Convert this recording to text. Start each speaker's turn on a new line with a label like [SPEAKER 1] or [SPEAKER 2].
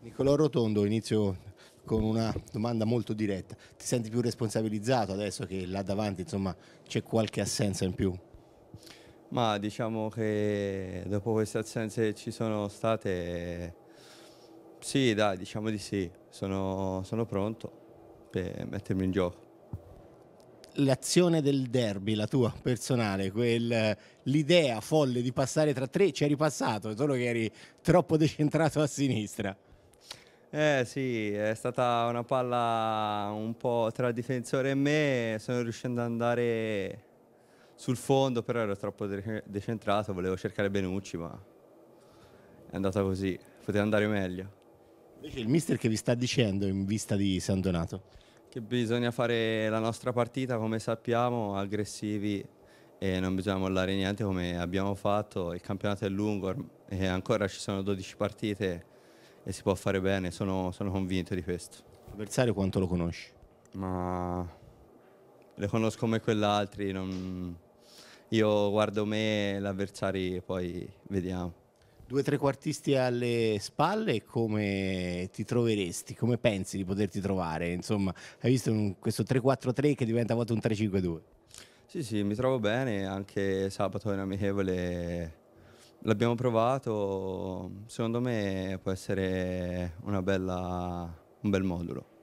[SPEAKER 1] Nicolò Rotondo, inizio con una domanda molto diretta. Ti senti più responsabilizzato adesso che là davanti insomma, c'è qualche assenza in più?
[SPEAKER 2] Ma diciamo che dopo queste assenze che ci sono state, sì dai, diciamo di sì, sono, sono pronto per mettermi in gioco.
[SPEAKER 1] L'azione del derby, la tua personale, quel, l'idea folle di passare tra tre, ci eri passato, solo che eri troppo decentrato a sinistra.
[SPEAKER 2] Eh sì, è stata una palla un po' tra il difensore e me, sono riuscito ad andare sul fondo, però ero troppo de decentrato, volevo cercare Benucci, ma è andata così, poteva andare meglio.
[SPEAKER 1] Invece il mister che vi sta dicendo in vista di San Donato?
[SPEAKER 2] Che bisogna fare la nostra partita, come sappiamo, aggressivi e non bisogna mollare niente come abbiamo fatto, il campionato è lungo e ancora ci sono 12 partite e si può fare bene, sono, sono convinto di questo. L'avversario
[SPEAKER 1] quanto lo conosci?
[SPEAKER 2] Ma le conosco come quell'altri, non... io guardo me, l'avversario poi vediamo
[SPEAKER 1] due trequartisti alle spalle, come ti troveresti? Come pensi di poterti trovare? Insomma, hai visto un, questo 3-4-3 che diventa a volte un 3-5-2?
[SPEAKER 2] Sì, sì, mi trovo bene, anche sabato è un amichevole L'abbiamo provato, secondo me può essere una bella, un bel modulo.